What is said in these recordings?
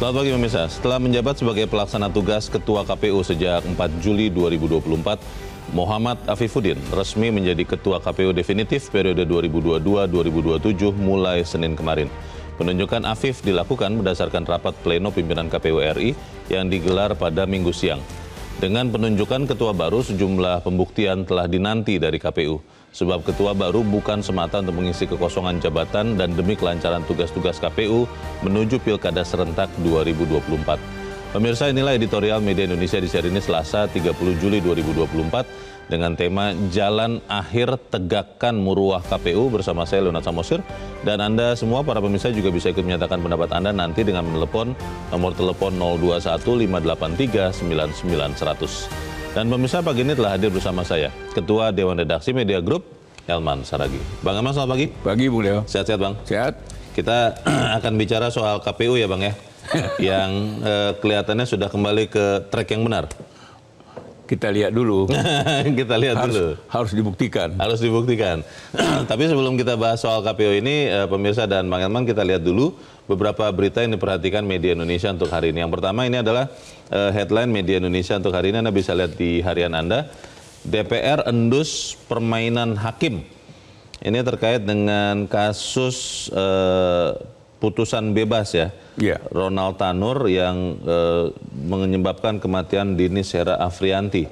Selamat pagi pemirsa. Setelah menjabat sebagai pelaksana tugas Ketua KPU sejak 4 Juli 2024, Muhammad Afifuddin resmi menjadi Ketua KPU definitif periode 2022-2027 mulai Senin kemarin. Penunjukan Afif dilakukan berdasarkan rapat pleno pimpinan KPU RI yang digelar pada Minggu siang. Dengan penunjukan ketua baru, sejumlah pembuktian telah dinanti dari KPU. Sebab ketua baru bukan semata untuk mengisi kekosongan jabatan dan demi kelancaran tugas-tugas KPU menuju Pilkada Serentak 2024. Pemirsa inilah editorial Media Indonesia di seri ini Selasa 30 Juli 2024 dengan tema Jalan Akhir Tegakkan Muruah KPU bersama saya Leonard Samosir dan Anda semua para pemirsa juga bisa ikut menyatakan pendapat Anda nanti dengan menelpon nomor telepon 021 583 99 100. Dan pemirsa pagi ini telah hadir bersama saya, Ketua Dewan Redaksi Media Group, Elman Saragi. Bang Elman, selamat pagi. Pagi, Bu Leo. Sehat-sehat, Bang? Sehat. Kita akan bicara soal KPU ya, Bang ya, yang eh, kelihatannya sudah kembali ke track yang benar kita lihat dulu. kita lihat harus, dulu. Harus dibuktikan. Harus dibuktikan. Tapi sebelum kita bahas soal KPO ini, eh, pemirsa dan Bang Elman kita lihat dulu beberapa berita yang diperhatikan media Indonesia untuk hari ini. Yang pertama ini adalah eh, headline media Indonesia untuk hari ini. Anda bisa lihat di harian Anda. DPR endus permainan hakim. Ini terkait dengan kasus eh, putusan bebas ya. Yeah. Ronald Tanur yang e, menyebabkan kematian Dini Sera Afrianti.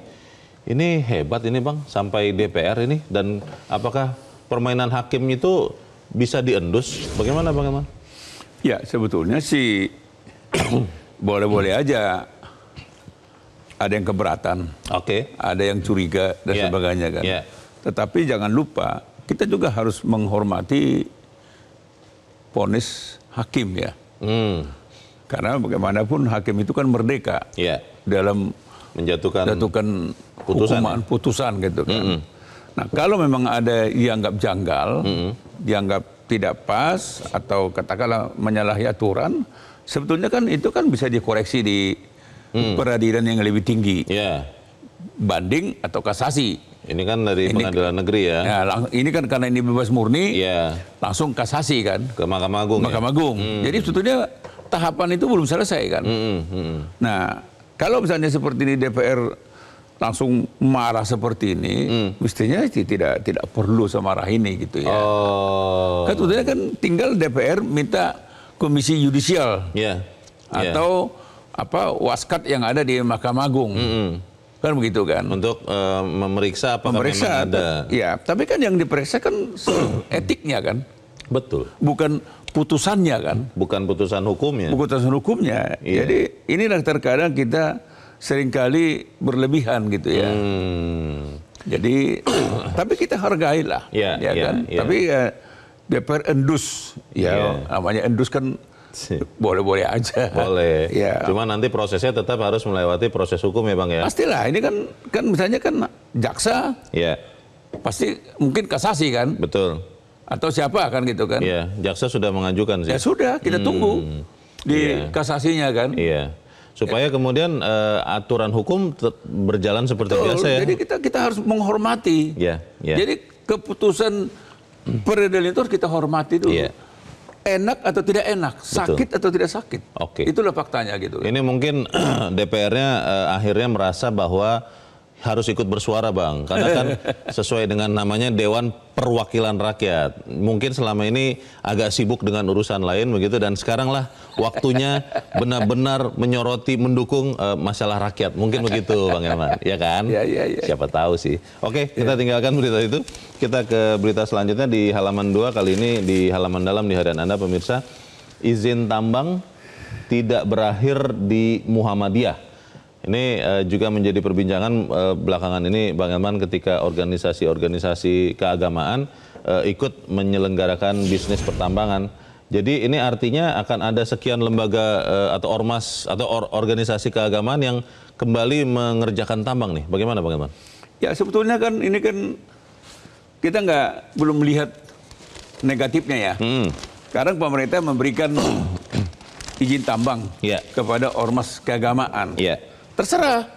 Ini hebat ini Bang sampai DPR ini dan apakah permainan hakim itu bisa diendus? Bagaimana bagaimana? Ya, sebetulnya sih boleh-boleh aja ada yang keberatan, okay. ada yang curiga dan yeah. sebagainya kan. Yeah. Tetapi jangan lupa kita juga harus menghormati ponis hakim ya. Hmm. Karena bagaimanapun hakim itu kan merdeka ya. dalam menjatuhkan menjatuhkan putusan, hukuman, ya? putusan gitu kan. Mm -hmm. Nah kalau memang ada yang dianggap janggal, mm -hmm. dianggap tidak pas atau katakanlah menyalahi aturan, sebetulnya kan itu kan bisa dikoreksi di mm. peradilan yang lebih tinggi. Yeah banding atau kasasi. Ini kan dari ini, pengadilan negeri ya. ya lang, ini kan karena ini bebas murni, ya. langsung kasasi kan. Ke Mahkamah Agung. Ya? Mahkamah ya? Agung. Hmm. Jadi sebetulnya tahapan itu belum selesai kan. Hmm, hmm. hmm. Nah, kalau misalnya seperti ini DPR langsung marah seperti ini, hmm. mestinya tidak tidak perlu semarah ini gitu ya. Oh. Kan sebetulnya kan tinggal DPR minta komisi yudisial. Yeah. Iya. Atau yeah. apa waskat yang ada di Mahkamah Agung. Hmm. hmm. Kan begitu kan? Untuk uh, memeriksa apa memeriksa, memang ada. ya tapi kan yang diperiksa kan etiknya kan? Betul. Bukan putusannya kan? Bukan putusan hukumnya. Bukan putusan hukumnya. yeah. Jadi inilah terkadang kita seringkali berlebihan gitu ya. Hmm. Jadi tapi kita hargailah, yeah, ya yeah, kan? Yeah. Tapi ya DPR endus, ya yeah. namanya endus kan boleh-boleh aja. Boleh. Ya. Cuma nanti prosesnya tetap harus melewati proses hukum ya Bang ya? Pastilah, ini kan kan misalnya kan jaksa ya. pasti mungkin kasasi kan? Betul. Atau siapa kan gitu kan? ya. jaksa sudah mengajukan sih. Ya sudah, kita hmm. tunggu di ya. kasasinya kan? Iya supaya ya. kemudian uh, aturan hukum berjalan seperti Betul. biasa ya. Jadi kita kita harus menghormati. Ya, ya. Jadi keputusan peradilan itu harus kita hormati dulu. Iya enak atau tidak enak, sakit Betul. atau tidak sakit. Oke. Okay. Itulah faktanya gitu. Kan. Ini mungkin DPR-nya uh, eh, akhirnya merasa bahwa harus ikut bersuara bang karena kan sesuai dengan namanya Dewan Perwakilan Rakyat mungkin selama ini agak sibuk dengan urusan lain begitu dan sekarang lah waktunya benar-benar menyoroti mendukung uh, masalah rakyat mungkin begitu bang Herman, ya kan ya, ya, ya. siapa tahu sih oke kita iya. tinggalkan berita itu kita ke berita selanjutnya di halaman dua kali ini di halaman dalam di hadapan anda pemirsa izin tambang tidak berakhir di Muhammadiyah ini uh, juga menjadi perbincangan uh, belakangan ini Bang Elman ketika organisasi-organisasi keagamaan uh, ikut menyelenggarakan bisnis pertambangan. Jadi ini artinya akan ada sekian lembaga uh, atau ormas atau or organisasi keagamaan yang kembali mengerjakan tambang nih. Bagaimana Bang Elman? Ya sebetulnya kan ini kan kita nggak belum melihat negatifnya ya. Hmm. Sekarang pemerintah memberikan izin tambang yeah. kepada ormas keagamaan. Yeah terserah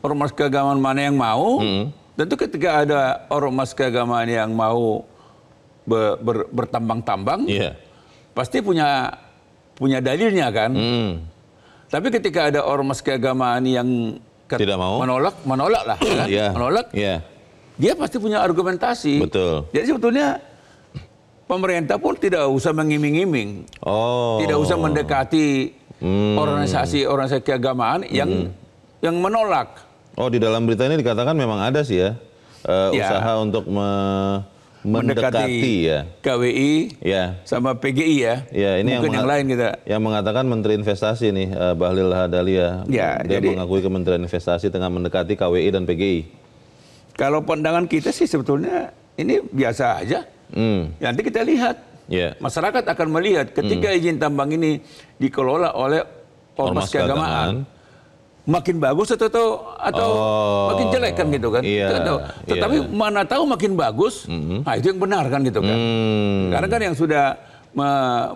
ormas keagamaan mana yang mau. Hmm. Tentu ketika ada ormas keagamaan yang mau ber, ber, bertambang-tambang, yeah. pasti punya punya dalilnya kan. Hmm. Tapi ketika ada ormas keagamaan yang ket, tidak mau menolak, menolak lah, kan? yeah. menolak, yeah. dia pasti punya argumentasi. Betul. Jadi sebetulnya pemerintah pun tidak usah mengiming-iming, oh. tidak usah mendekati hmm. organisasi organisasi keagamaan yang hmm. yang menolak. Oh, di dalam berita ini dikatakan memang ada sih ya, uh, ya. usaha untuk me mendekati, mendekati ya. KWI ya. sama PGI ya. ya ini yang, yang lain kita. Yang mengatakan Menteri Investasi nih uh, Bahlil Hadalia ya, dia jadi, mengakui Kementerian Investasi tengah mendekati KWI dan PGI. Kalau pandangan kita sih sebetulnya ini biasa aja. Hmm. Nanti kita lihat Yeah. Masyarakat akan melihat ketika mm. izin tambang ini dikelola oleh ormas, keagamaan, makin bagus atau atau, oh, makin jelek kan gitu kan. Iya, atau, iya. Tetapi iya. mana tahu makin bagus, mm -hmm. nah itu yang benar kan gitu kan. Mm. Karena kan yang sudah me,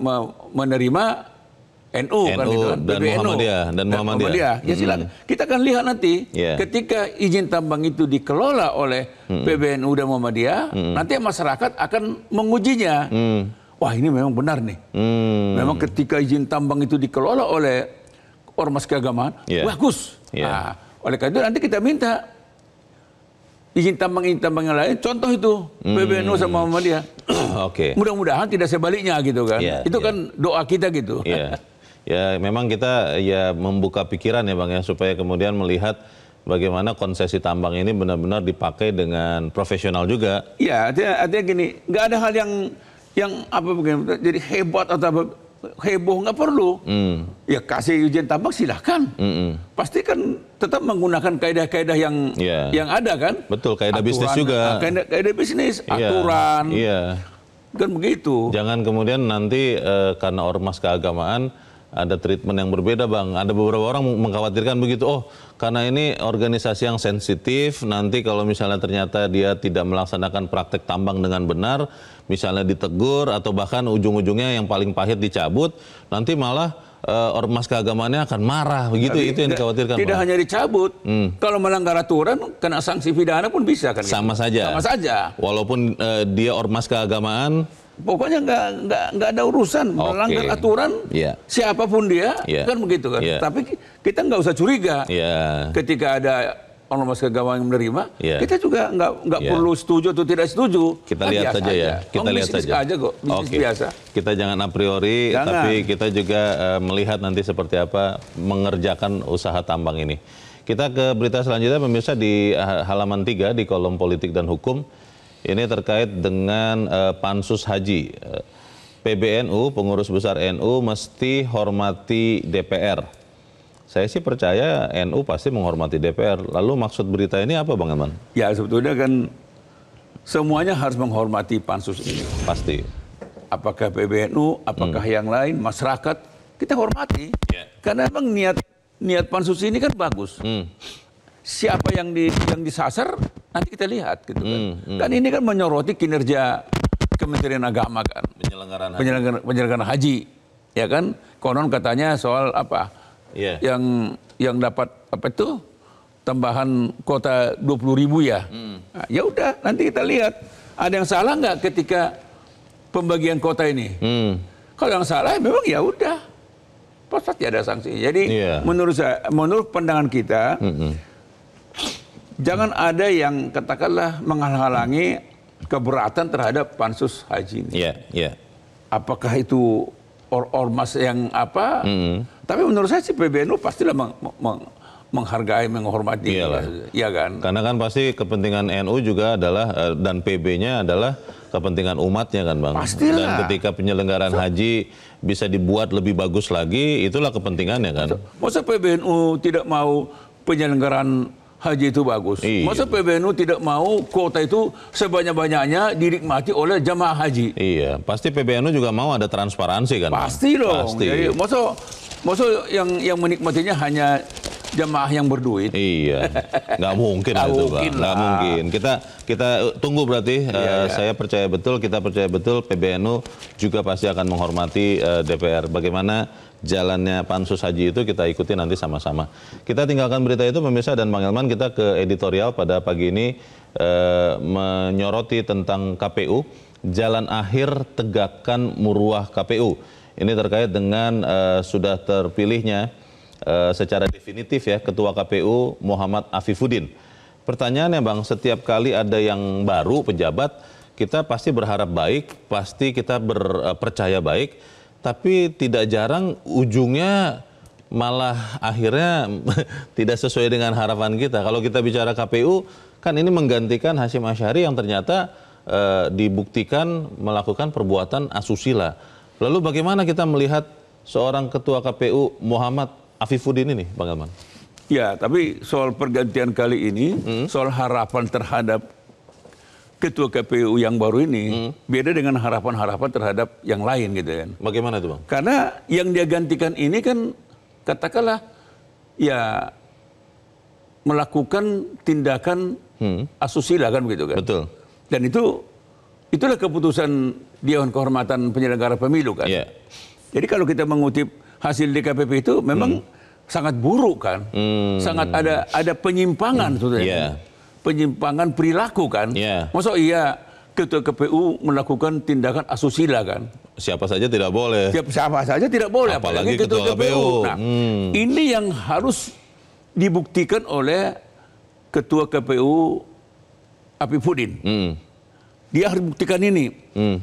me, menerima NU, NU kan gitu kan. Dan BPNU, Muhammadiyah dan, dan Muhammadiyah. Muhammadiyah. Ya hmm. silakan. Kita akan lihat nanti yeah. ketika izin tambang itu dikelola oleh mm -hmm. PBNU dan Muhammadiyah, mm -hmm. nanti masyarakat akan mengujinya. Mm wah ini memang benar nih. Hmm. Memang ketika izin tambang itu dikelola oleh ormas keagamaan, yeah. bagus. Yeah. Nah, oleh karena itu nanti kita minta izin tambang izin tambang yang lain contoh itu hmm. PBNU sama Muhammadiyah oke okay. mudah-mudahan tidak sebaliknya gitu kan yeah, itu yeah. kan doa kita gitu yeah. ya memang kita ya membuka pikiran ya bang ya supaya kemudian melihat bagaimana konsesi tambang ini benar-benar dipakai dengan profesional juga ya artinya, artinya gini nggak ada hal yang yang apa bagaimana jadi hebat atau apa, heboh nggak perlu. Mm. Ya kasih ujian tambang silahkan. Mm -mm. Pasti kan tetap menggunakan kaedah-kaedah yang yeah. yang ada kan. Betul kaedah bisnis juga. Ah, kaedah, kaedah bisnis, yeah. aturan. Yeah. Kan begitu. Jangan kemudian nanti uh, karena ormas keagamaan ada treatment yang berbeda bang. Ada beberapa orang mengkhawatirkan begitu. Oh karena ini organisasi yang sensitif. Nanti kalau misalnya ternyata dia tidak melaksanakan praktek tambang dengan benar, misalnya ditegur atau bahkan ujung-ujungnya yang paling pahit dicabut, nanti malah uh, eh, ormas keagamannya akan marah begitu Tapi, itu yang dikhawatirkan. Tidak bahwa. hanya dicabut, hmm. kalau melanggar aturan kena sanksi pidana pun bisa kan? Gitu? Sama gitu? saja. Sama saja. Walaupun uh, dia ormas keagamaan pokoknya nggak nggak nggak ada urusan melanggar aturan yeah. siapapun dia yeah. kan begitu kan yeah. tapi kita nggak usah curiga yeah. ketika ada kalau Mas yang menerima, yeah. kita juga nggak nggak yeah. perlu setuju atau tidak setuju. Kita ah, lihat saja ya. Kita Om oh, lihat saja. aja kok, okay. biasa. Kita jangan a priori, jangan. tapi kita juga uh, melihat nanti seperti apa mengerjakan usaha tambang ini. Kita ke berita selanjutnya pemirsa di eh, halaman 3 di kolom politik dan hukum. Ini terkait dengan uh, pansus haji. PBNU, pengurus besar NU mesti hormati DPR. Saya sih percaya NU pasti menghormati DPR. Lalu maksud berita ini apa Bang Eman? Ya sebetulnya kan semuanya harus menghormati pansus ini. Pasti. Apakah PBNU, apakah hmm. yang lain, masyarakat, kita hormati. Yeah. Karena memang niat niat pansus ini kan bagus. Hmm. Siapa yang di yang disasar nanti kita lihat gitu kan. Hmm. Hmm. Kan ini kan menyoroti kinerja Kementerian Agama kan. Penyelenggaraan, haji. Penyelenggaraan haji. Ya kan? Konon katanya soal apa? yeah. yang yang dapat apa itu tambahan kuota 20 ribu ya. Hmm. Nah, ya udah nanti kita lihat ada yang salah nggak ketika pembagian kuota ini. Hmm. Kalau yang salah memang ya udah pasti ada sanksi. Jadi yeah. menurut saya menurut pandangan kita mm -hmm. jangan ada yang katakanlah menghalangi keberatan terhadap pansus haji ini. Yeah, yeah. Apakah itu or ormas yang apa. Hmm. Tapi menurut saya sih PBNU pastilah meng, meng, menghargai, menghormati. Iyalah. Ya kan? Karena kan pasti kepentingan NU juga adalah eh, dan PB-nya adalah kepentingan umatnya kan Bang. Pastilah. Dan ketika penyelenggaraan so, haji bisa dibuat lebih bagus lagi, itulah kepentingannya kan. Masa PBNU tidak mau penyelenggaraan haji itu bagus. Iya. Masa PBNU tidak mau kuota itu sebanyak-banyaknya dinikmati oleh jamaah haji? Iya, pasti PBNU juga mau ada transparansi kan? Pasti dong. Pasti. Jadi, masa, masa yang yang menikmatinya hanya jemaah yang berduit. Iya, nggak mungkin nggak itu mungkin bang, nggak mungkin. Kita kita eh, tunggu berarti. Iya, uh, iya. Saya percaya betul, kita percaya betul PBNU juga pasti akan menghormati uh, eh, DPR. Bagaimana jalannya pansus haji itu kita ikuti nanti sama-sama. Kita tinggalkan berita itu pemirsa dan Bang Elman kita ke editorial pada pagi ini e, menyoroti tentang KPU jalan akhir tegakkan muruah KPU. Ini terkait dengan e, sudah terpilihnya e, secara definitif ya ketua KPU Muhammad Afifuddin. Pertanyaannya Bang, setiap kali ada yang baru pejabat kita pasti berharap baik, pasti kita berpercaya baik tapi tidak jarang ujungnya malah akhirnya tidak sesuai dengan harapan kita. Kalau kita bicara KPU, kan ini menggantikan Hasim Asyari yang ternyata e, dibuktikan melakukan perbuatan asusila. Lalu bagaimana kita melihat seorang ketua KPU Muhammad Afifuddin ini, Bang Alman? Ya, tapi soal pergantian kali ini, hmm. soal harapan terhadap ketua KPU yang baru ini hmm. beda dengan harapan-harapan terhadap yang lain gitu kan. Bagaimana tuh bang? Karena yang dia gantikan ini kan katakanlah ya melakukan tindakan hmm. asusila kan begitu kan. Betul. Dan itu itulah keputusan Dewan Kehormatan Penyelenggara Pemilu kan. Yeah. Jadi kalau kita mengutip hasil DKPP itu memang hmm. sangat buruk kan, hmm. sangat ada ada penyimpangan hmm. sebetulnya. Yeah. Kan? penyimpangan perilaku kan. Yeah. Masuk iya ketua KPU melakukan tindakan asusila kan? Siapa saja tidak boleh. Siapa, siapa saja tidak boleh. Apalagi, apalagi ketua, ketua KPU. KPU. Nah, hmm. ini yang harus dibuktikan oleh ketua KPU Apifuddin. Hmm. Dia harus buktikan ini. Hmm.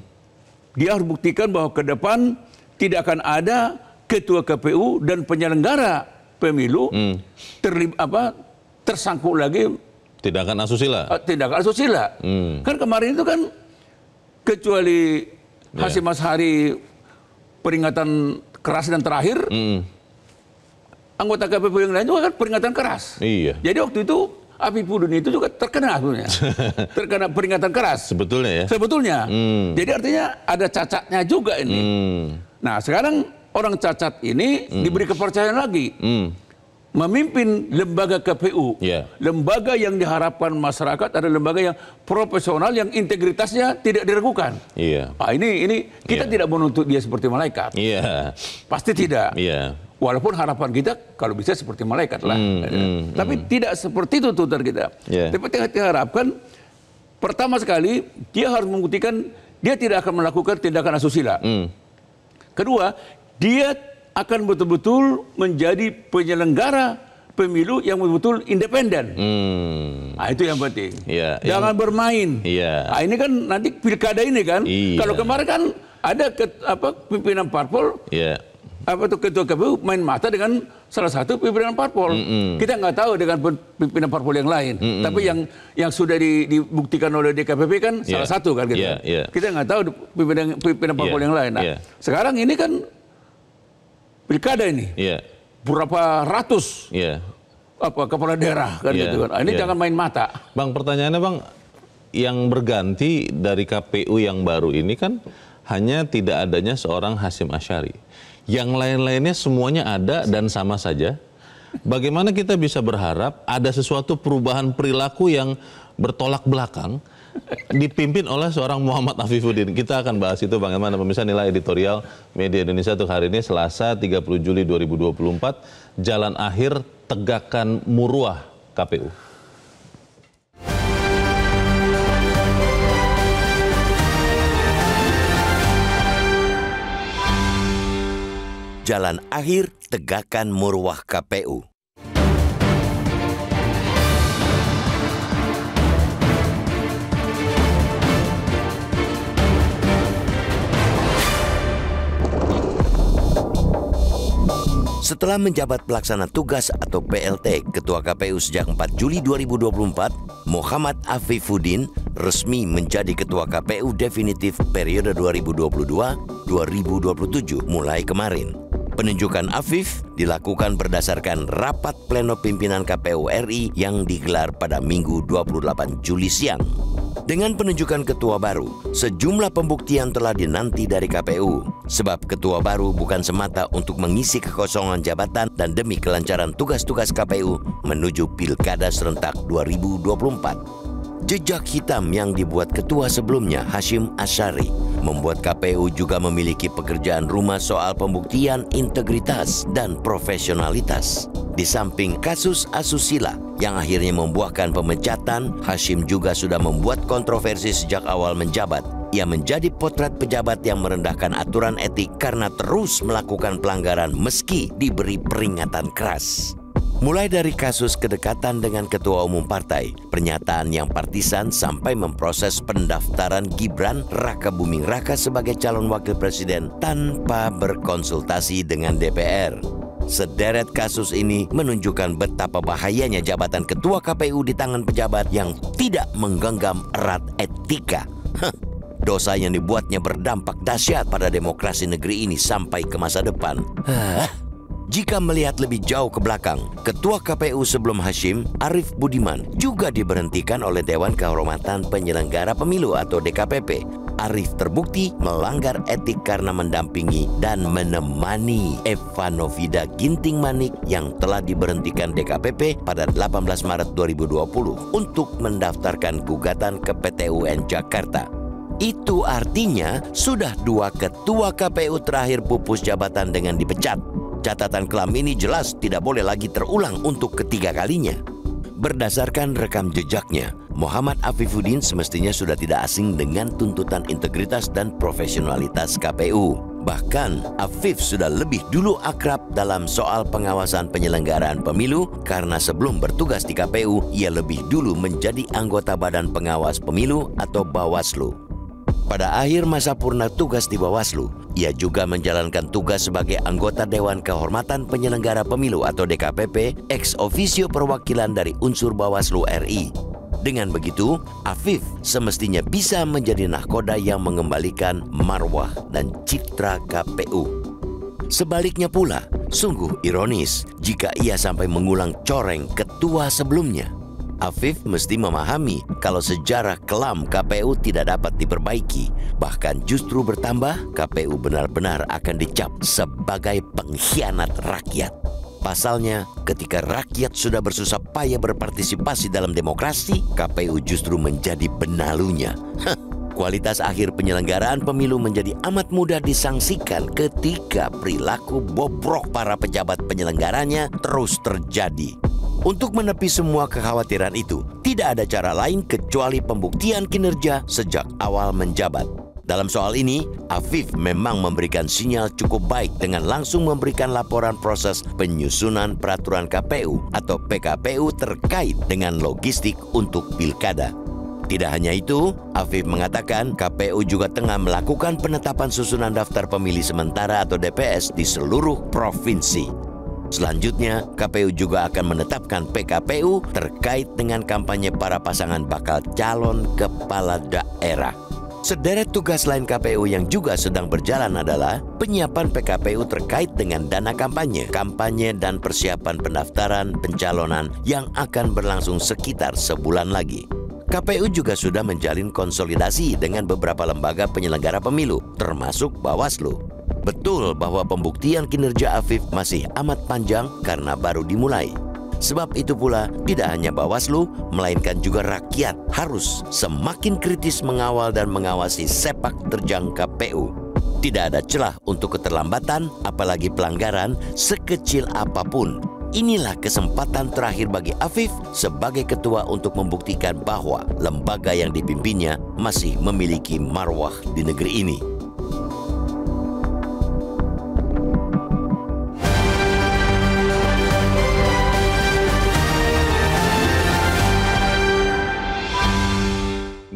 Dia harus buktikan bahwa ke depan tidak akan ada ketua KPU dan penyelenggara pemilu hmm. terlib, apa tersangkut lagi Tindakan asusila. Eh, tindakan asusila. Hmm. Kan kemarin itu kan kecuali ya. Hasim yeah. hari peringatan keras dan terakhir, hmm. anggota KPP yang lain juga kan peringatan keras. Iya. Jadi waktu itu Api Pudun itu juga terkena sebenarnya. terkena peringatan keras. Sebetulnya ya. Sebetulnya. Hmm. Jadi artinya ada cacatnya juga ini. Hmm. Nah, sekarang orang cacat ini hmm. diberi kepercayaan lagi. Hmm memimpin lembaga KPU, yeah. lembaga yang diharapkan masyarakat adalah lembaga yang profesional yang integritasnya tidak diragukan. Yeah. Iya. Nah, ini ini kita yeah. tidak menuntut dia seperti malaikat. Yeah. Pasti tidak. Yeah. Walaupun harapan kita kalau bisa seperti malaikat lah, mm, mm, tapi hmm. tidak seperti itu tuntutan kita. Yeah. Tapi kita harapkan pertama sekali dia harus membuktikan dia tidak akan melakukan tindakan asusila. Mm. Kedua, dia akan betul-betul menjadi penyelenggara pemilu yang betul-betul independen. Hmm. Nah, itu yang penting. Ya, Jangan yang... bermain. Ya. Nah, ini kan nanti pilkada ini kan. Iya. Kalau kemarin kan ada ket, apa pimpinan parpol. Ya. Apa tuh ketua KPU main mata dengan salah satu pimpinan parpol. Mm -mm. Kita nggak tahu dengan pimpinan parpol yang lain. Mm -mm. Tapi yang yang sudah di, dibuktikan oleh DKPP kan yeah. salah satu kan gitu. Yeah, yeah. Kita nggak tahu pimpinan pimpinan iya, parpol yeah. yang lain. Nah, yeah. sekarang ini kan pilkada ini. Yeah. Berapa ratus yeah. apa kepala daerah kan yeah. gitu kan. Ini yeah. jangan main mata. Bang pertanyaannya Bang yang berganti dari KPU yang baru ini kan hanya tidak adanya seorang Hasim Ashari, Yang lain-lainnya semuanya ada dan sama saja. Bagaimana kita bisa berharap ada sesuatu perubahan perilaku yang bertolak belakang dipimpin oleh seorang Muhammad Afifuddin. Kita akan bahas itu bagaimana pemirsa nilai editorial Media Indonesia untuk hari ini Selasa 30 Juli 2024, jalan akhir tegakan muruah KPU. Jalan akhir tegakan muruah KPU. Setelah menjabat pelaksana tugas atau PLT Ketua KPU sejak 4 Juli 2024, Muhammad Afifuddin resmi menjadi Ketua KPU definitif periode 2022-2027 mulai kemarin. Penunjukan Afif dilakukan berdasarkan rapat pleno pimpinan KPU RI yang digelar pada Minggu 28 Juli siang. Dengan penunjukan ketua baru, sejumlah pembuktian telah dinanti dari KPU. Sebab ketua baru bukan semata untuk mengisi kekosongan jabatan dan demi kelancaran tugas-tugas KPU menuju Pilkada serentak 2024. Jejak hitam yang dibuat ketua sebelumnya, Hashim Asyari, membuat KPU juga memiliki pekerjaan rumah soal pembuktian integritas dan profesionalitas. Di samping kasus asusila yang akhirnya membuahkan pemecatan, Hashim juga sudah membuat kontroversi sejak awal menjabat. Ia menjadi potret pejabat yang merendahkan aturan etik karena terus melakukan pelanggaran meski diberi peringatan keras. Mulai dari kasus kedekatan dengan ketua umum partai, pernyataan yang partisan sampai memproses pendaftaran Gibran Raka Buming Raka sebagai calon wakil presiden tanpa berkonsultasi dengan DPR. Sederet kasus ini menunjukkan betapa bahayanya jabatan ketua KPU di tangan pejabat yang tidak menggenggam erat etika. Hah, dosa yang dibuatnya berdampak dahsyat pada demokrasi negeri ini sampai ke masa depan. Hah. Jika melihat lebih jauh ke belakang, Ketua KPU sebelum Hashim, Arif Budiman, juga diberhentikan oleh Dewan Kehormatan Penyelenggara Pemilu atau DKPP. Arif terbukti melanggar etik karena mendampingi dan menemani Eva Novida Ginting Manik yang telah diberhentikan DKPP pada 18 Maret 2020 untuk mendaftarkan gugatan ke PT UN Jakarta. Itu artinya sudah dua ketua KPU terakhir pupus jabatan dengan dipecat. Catatan kelam ini jelas tidak boleh lagi terulang untuk ketiga kalinya. Berdasarkan rekam jejaknya, Muhammad Afifuddin semestinya sudah tidak asing dengan tuntutan integritas dan profesionalitas KPU. Bahkan, Afif sudah lebih dulu akrab dalam soal pengawasan penyelenggaraan pemilu karena sebelum bertugas di KPU, ia lebih dulu menjadi anggota Badan Pengawas Pemilu atau Bawaslu. Pada akhir masa purna tugas di Bawaslu, ia juga menjalankan tugas sebagai anggota Dewan Kehormatan Penyelenggara Pemilu atau DKPP, ex officio perwakilan dari unsur Bawaslu RI. Dengan begitu, Afif semestinya bisa menjadi nahkoda yang mengembalikan marwah dan citra KPU. Sebaliknya pula, sungguh ironis jika ia sampai mengulang coreng ketua sebelumnya. Afif mesti memahami kalau sejarah kelam KPU tidak dapat diperbaiki. Bahkan justru bertambah, KPU benar-benar akan dicap sebagai pengkhianat rakyat. Pasalnya, ketika rakyat sudah bersusah payah berpartisipasi dalam demokrasi, KPU justru menjadi benalunya. kualitas akhir penyelenggaraan pemilu menjadi amat mudah disangsikan ketika perilaku bobrok para pejabat penyelenggaranya terus terjadi. Untuk menepi semua kekhawatiran itu, tidak ada cara lain kecuali pembuktian kinerja sejak awal menjabat. Dalam soal ini, Afif memang memberikan sinyal cukup baik dengan langsung memberikan laporan proses penyusunan peraturan KPU atau PKPU terkait dengan logistik untuk pilkada. Tidak hanya itu, Afif mengatakan KPU juga tengah melakukan penetapan susunan daftar pemilih sementara atau DPS di seluruh provinsi. Selanjutnya, KPU juga akan menetapkan PKPU terkait dengan kampanye para pasangan bakal calon kepala daerah. Sederet tugas lain KPU yang juga sedang berjalan adalah penyiapan PKPU terkait dengan dana kampanye, kampanye dan persiapan pendaftaran pencalonan yang akan berlangsung sekitar sebulan lagi. KPU juga sudah menjalin konsolidasi dengan beberapa lembaga penyelenggara pemilu, termasuk Bawaslu. Betul bahwa pembuktian kinerja Afif masih amat panjang karena baru dimulai. Sebab itu pula, tidak hanya Bawaslu, melainkan juga rakyat harus semakin kritis mengawal dan mengawasi sepak terjang KPU. Tidak ada celah untuk keterlambatan, apalagi pelanggaran sekecil apapun. Inilah kesempatan terakhir bagi Afif sebagai ketua untuk membuktikan bahwa lembaga yang dipimpinnya masih memiliki marwah di negeri ini.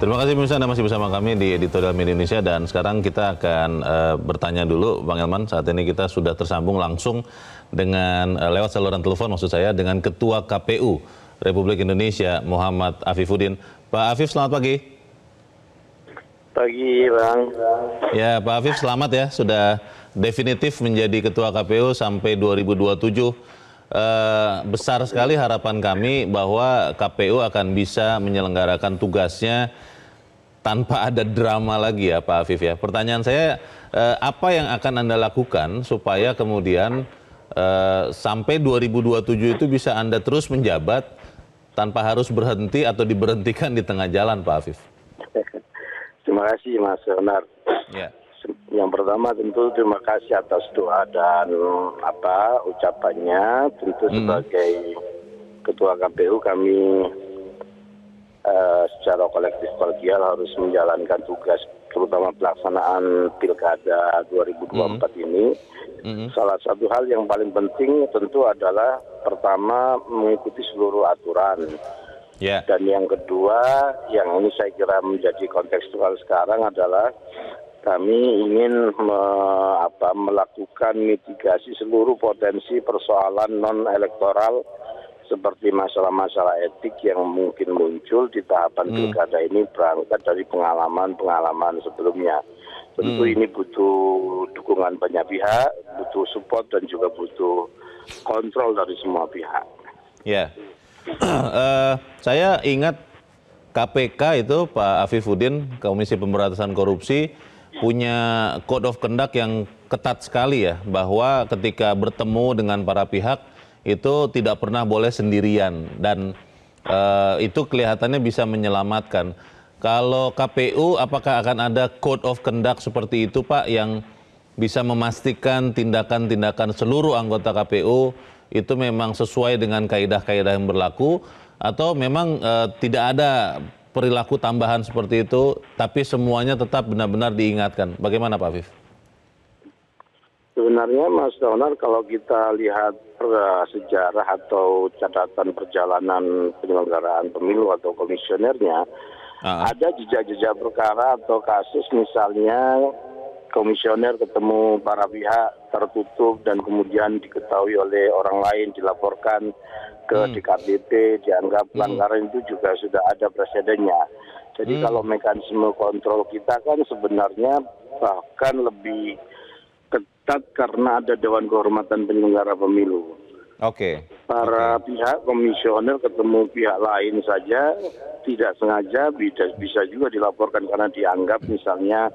Terima kasih pemirsa Anda masih bersama kami di Editorial Media Indonesia dan sekarang kita akan uh, bertanya dulu Bang Elman saat ini kita sudah tersambung langsung dengan uh, lewat saluran telepon maksud saya dengan Ketua KPU Republik Indonesia Muhammad Afifuddin. Pak Afif selamat pagi. Pagi Bang. Ya Pak Afif selamat ya sudah definitif menjadi Ketua KPU sampai 2027 Uh, eh, besar sekali harapan kami bahwa KPU akan bisa menyelenggarakan tugasnya tanpa ada drama lagi ya Pak Afif ya. Pertanyaan saya eh, apa yang akan Anda lakukan supaya kemudian eh, sampai 2027 itu bisa Anda terus menjabat tanpa harus berhenti atau diberhentikan di tengah jalan Pak Afif? Terima kasih Mas Renard. Ya. Yang pertama tentu terima kasih atas doa dan apa ucapannya tentu hmm. sebagai ketua KPU kami Eh, secara kolektif kolegial harus menjalankan tugas terutama pelaksanaan pilkada 2024 mm -hmm. ini. Mm -hmm. Salah satu hal yang paling penting tentu adalah pertama mengikuti seluruh aturan. Yeah. Dan yang kedua, yang ini saya kira menjadi kontekstual sekarang adalah kami ingin me, apa, melakukan mitigasi seluruh potensi persoalan non elektoral seperti masalah-masalah etik yang mungkin muncul di tahapan hmm. pilkada ini berangkat dari pengalaman-pengalaman sebelumnya. Tentu hmm. ini butuh dukungan banyak pihak, butuh support dan juga butuh kontrol dari semua pihak. Ya, uh, saya ingat KPK itu Pak Afifuddin, Komisi Pemberantasan Korupsi punya code of conduct yang ketat sekali ya, bahwa ketika bertemu dengan para pihak itu tidak pernah boleh sendirian dan e, itu kelihatannya bisa menyelamatkan. Kalau KPU apakah akan ada code of conduct seperti itu Pak yang bisa memastikan tindakan-tindakan seluruh anggota KPU itu memang sesuai dengan kaedah-kaedah yang berlaku atau memang e, tidak ada perilaku tambahan seperti itu tapi semuanya tetap benar-benar diingatkan. Bagaimana Pak Afif? sebenarnya mas donar kalau kita lihat eh, sejarah atau catatan perjalanan penyelenggaraan pemilu atau komisionernya uh. ada jejak-jejak perkara atau kasus misalnya komisioner ketemu para pihak tertutup dan kemudian diketahui oleh orang lain dilaporkan ke hmm. DKPP dianggap hmm. pelanggaran hmm. itu juga sudah ada presidennya. Jadi hmm. kalau mekanisme kontrol kita kan sebenarnya bahkan lebih ketat karena ada Dewan Kehormatan Penyelenggara Pemilu. Oke. Okay. Para okay. pihak komisioner ketemu pihak lain saja tidak sengaja bisa, bisa juga dilaporkan karena dianggap misalnya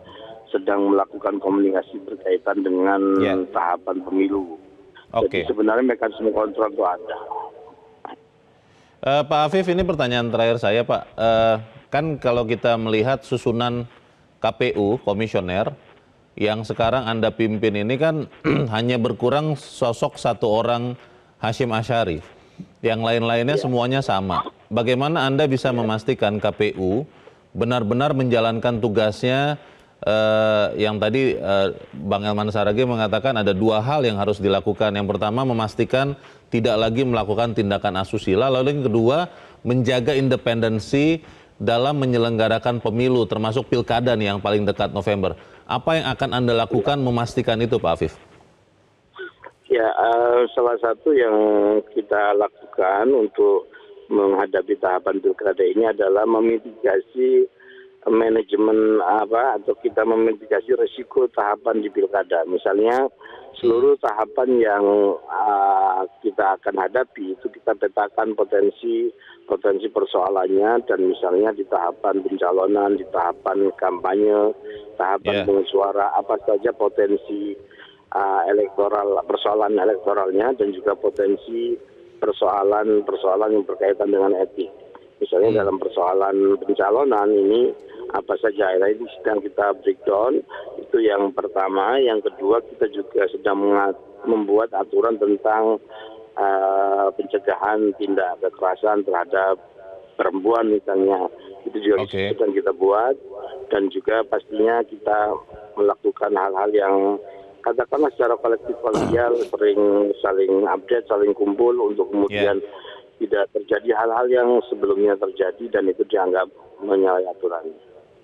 sedang melakukan komunikasi berkaitan dengan yeah. tahapan pemilu. Okay. Jadi sebenarnya mekanisme kontrol itu ada. Uh, Pak Afif, ini pertanyaan terakhir saya, Pak. Uh, kan kalau kita melihat susunan KPU komisioner yang sekarang Anda pimpin ini kan hanya berkurang sosok satu orang Hashim Ashari. Yang lain-lainnya ya. semuanya sama. Bagaimana Anda bisa ya. memastikan KPU benar-benar menjalankan tugasnya eh, yang tadi eh, Bang Elman Saragi mengatakan ada dua hal yang harus dilakukan. Yang pertama memastikan tidak lagi melakukan tindakan asusila, lalu yang kedua menjaga independensi dalam menyelenggarakan pemilu termasuk pilkada nih yang paling dekat November. Apa yang akan Anda lakukan memastikan itu Pak Afif? Ya, uh, salah satu yang kita lakukan untuk menghadapi tahapan pilkada ini adalah memitigasi manajemen apa atau kita memitigasi resiko tahapan di pilkada. Misalnya seluruh tahapan yang uh, kita akan hadapi itu kita petakan potensi potensi persoalannya dan misalnya di tahapan pencalonan, di tahapan kampanye, tahapan yeah. Ya. apa saja potensi uh, elektoral persoalan elektoralnya dan juga potensi persoalan-persoalan yang berkaitan dengan etik. Misalnya hmm. dalam persoalan pencalonan ini apa saja nah, ini sedang kita breakdown itu yang pertama, yang kedua kita juga sedang membuat aturan tentang Eh, pencegahan tindak kekerasan terhadap perempuan misalnya itu juga okay. yang kita buat dan juga pastinya kita melakukan hal-hal yang katakanlah secara kolektif kolegial sering saling update saling kumpul untuk kemudian yeah. tidak terjadi hal-hal yang sebelumnya terjadi dan itu dianggap menyalahi aturan.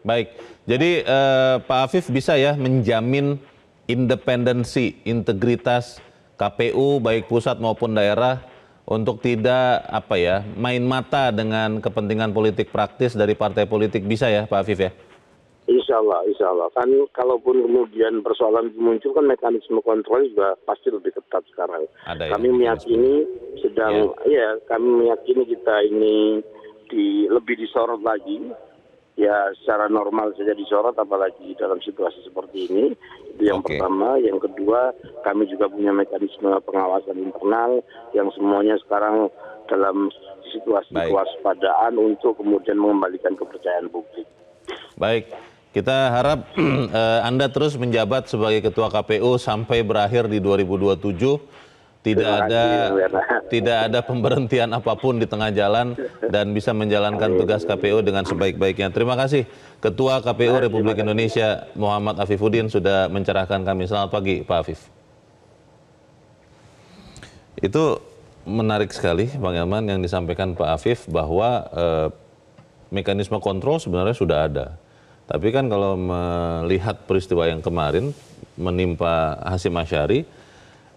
Baik, jadi uh, Pak Afif bisa ya menjamin independensi, integritas KPU baik pusat maupun daerah untuk tidak apa ya main mata dengan kepentingan politik praktis dari partai politik bisa ya Pak Afif ya? Insya Allah, insya Allah. Kan kalaupun kemudian persoalan muncul kan mekanisme kontrol juga pasti lebih ketat sekarang. Ada ya, kami ya, meyakini sedang, ya. ya kami meyakini kita ini di lebih disorot lagi ya secara normal saja disorot apalagi dalam situasi seperti ini itu yang okay. pertama yang kedua kami juga punya mekanisme pengawasan internal yang semuanya sekarang dalam situasi Baik. kewaspadaan untuk kemudian mengembalikan kepercayaan publik. Baik, kita harap eh, Anda terus menjabat sebagai Ketua KPU sampai berakhir di 2027 tidak ada tidak ada pemberhentian apapun di tengah jalan dan bisa menjalankan tugas KPU dengan sebaik-baiknya. Terima kasih Ketua KPU Republik Indonesia Muhammad Afifuddin sudah mencerahkan kami. Selamat pagi Pak Afif. Itu menarik sekali Bang Elman yang disampaikan Pak Afif bahwa eh, mekanisme kontrol sebenarnya sudah ada. Tapi kan kalau melihat peristiwa yang kemarin menimpa Hasim Asyari,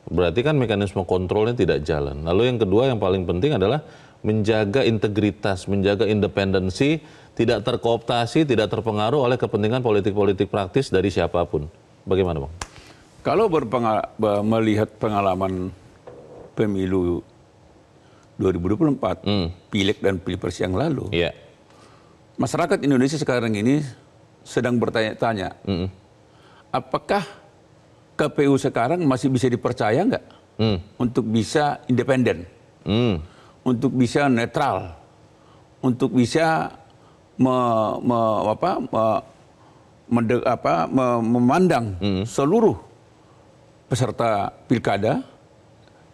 Berarti kan mekanisme kontrolnya tidak jalan. Lalu yang kedua yang paling penting adalah menjaga integritas, menjaga independensi, tidak terkooptasi, tidak terpengaruh oleh kepentingan politik-politik praktis dari siapapun. Bagaimana, Bang? Kalau berpengal melihat pengalaman pemilu 2024, hmm. pilek dan pilpres yang lalu, yeah. masyarakat Indonesia sekarang ini sedang bertanya-tanya, hmm. apakah KPU sekarang masih bisa dipercaya nggak hmm. untuk bisa independen, hmm. untuk bisa netral, untuk bisa me, me, apa, me, mende, apa, me, memandang hmm. seluruh peserta pilkada,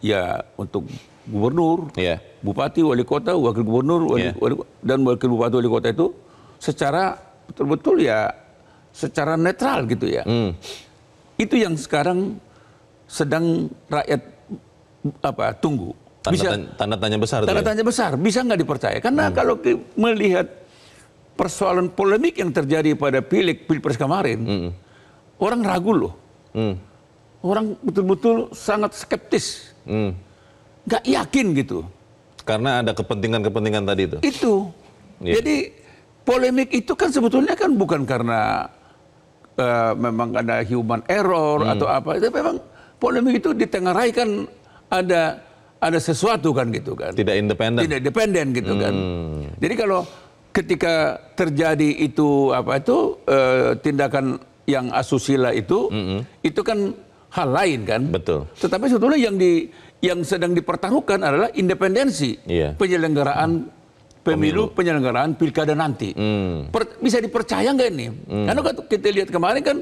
ya untuk gubernur, yeah. bupati, wali kota, wakil gubernur, wali, yeah. wali, dan wakil bupati wali kota itu secara betul-betul ya secara netral gitu ya. Hmm itu yang sekarang sedang rakyat apa tunggu. Tanda, tanya, tanda tanya besar. Tanda ya? tanya ya? besar. Bisa nggak dipercaya? Karena hmm. kalau melihat persoalan polemik yang terjadi pada pilik pilpres kemarin, hmm. orang ragu loh. Hmm. Orang betul-betul sangat skeptis. Hmm. yakin gitu. Karena ada kepentingan-kepentingan tadi itu. Itu. Yeah. Jadi polemik itu kan sebetulnya kan bukan karena uh, memang ada human error hmm. atau apa itu memang polemik itu kan ada ada sesuatu kan gitu kan tidak independen tidak independen gitu kan. hmm. kan jadi kalau ketika terjadi itu apa itu uh, tindakan yang asusila itu -hmm. itu kan hal lain kan betul tetapi sebetulnya yang di yang sedang dipertaruhkan adalah independensi yeah. penyelenggaraan hmm pemilu penyelenggaraan pilkada nanti. Hmm. Per, bisa dipercaya nggak ini? Hmm. Karena kita lihat kemarin kan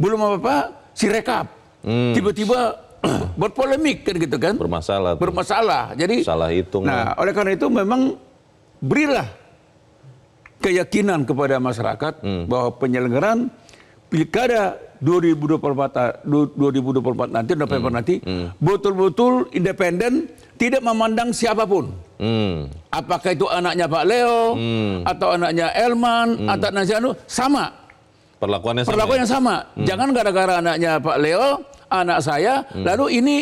belum apa-apa si rekap hmm. Tiba-tiba berpolemik kan gitu kan? Bermasalah. Bermasalah. Jadi salah hitung. Nah, kan. oleh karena itu memang berilah keyakinan kepada masyarakat hmm. bahwa penyelenggaraan pilkada 2024 2024 ah, nanti November hmm. nanti hmm. betul-betul hmm. independen tidak memandang siapapun. Hmm. Apakah itu anaknya Pak Leo hmm. atau anaknya Elman hmm. atau anaknya Anu sama. Perlakuannya sama. Ya? Perlakuannya sama. Hmm. Jangan gara-gara anaknya Pak Leo, anak saya, hmm. lalu ini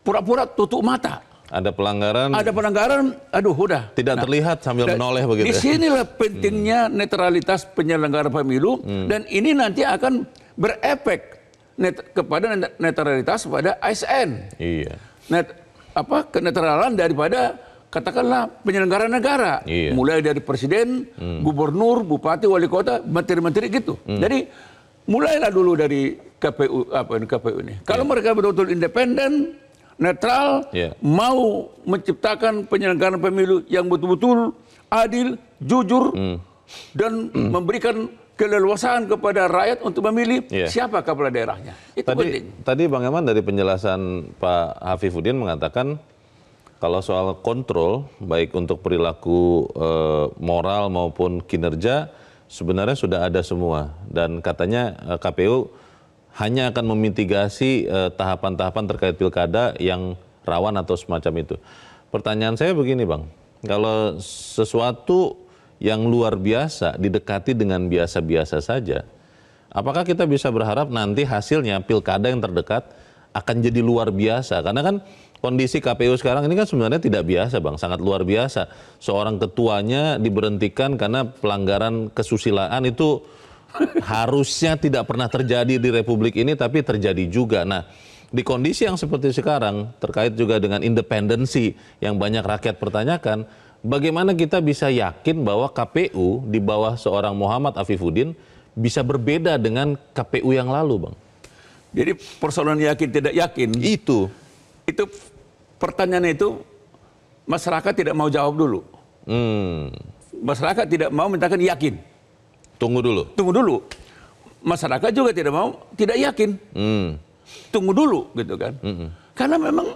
pura-pura tutup mata. Ada pelanggaran. Ada pelanggaran, aduh udah. Tidak nah, terlihat sambil menoleh begitu. Ya? Di sinilah hmm. pentingnya hmm. netralitas penyelenggara pemilu hmm. dan ini nanti akan berefek net, kepada netralitas pada ASN. Iya. Net, apa kenetralan daripada katakanlah penyelenggara negara, iya. mulai dari presiden, hmm. gubernur, bupati, wali kota, menteri-menteri gitu. Hmm. Jadi mulailah dulu dari KPU apa ini KPU ini. Kalau iya. mereka betul-betul independen, netral, yeah. mau menciptakan penyelenggaraan pemilu yang betul-betul adil, jujur hmm. dan hmm. memberikan keleluasaan kepada rakyat untuk memilih yeah. siapa kepala daerahnya. Itu tadi, penting. Tadi Bang Eman dari penjelasan Pak Hafifuddin mengatakan kalau soal kontrol baik untuk perilaku e, moral maupun kinerja sebenarnya sudah ada semua dan katanya e, eh, KPU hanya akan memitigasi tahapan eh, tahapan-tahapan terkait pilkada yang rawan atau semacam itu. Pertanyaan saya begini, Bang. Kalau sesuatu yang luar biasa didekati dengan biasa-biasa saja, apakah kita bisa berharap nanti hasilnya pilkada yang terdekat akan jadi luar biasa? Karena kan kondisi KPU sekarang ini kan sebenarnya tidak biasa Bang, sangat luar biasa. Seorang ketuanya diberhentikan karena pelanggaran kesusilaan itu harusnya tidak pernah terjadi di Republik ini tapi terjadi juga. Nah, di kondisi yang seperti sekarang terkait juga dengan independensi yang banyak rakyat pertanyakan, bagaimana kita bisa yakin bahwa KPU di bawah seorang Muhammad Afifuddin bisa berbeda dengan KPU yang lalu, Bang? Jadi persoalan yakin tidak yakin itu itu pertanyaan itu masyarakat tidak mau jawab dulu. Hmm. Masyarakat tidak mau mintakan yakin. Tunggu dulu. Tunggu dulu. Masyarakat juga tidak mau, tidak yakin. Hmm. Tunggu dulu gitu kan. Hmm. Karena memang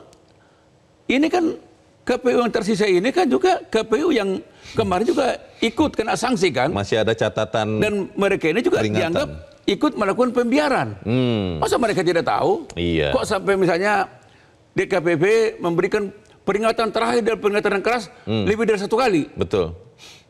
ini kan KPU yang tersisa ini kan juga KPU yang kemarin juga ikut kena sanksi kan. Masih ada catatan. Dan mereka ini juga peringatan. dianggap ikut melakukan pembiaran. Hmm. Masa mereka tidak tahu? Iya. Kok sampai misalnya DKPP memberikan peringatan terakhir dan peringatan yang keras hmm. lebih dari satu kali. Betul.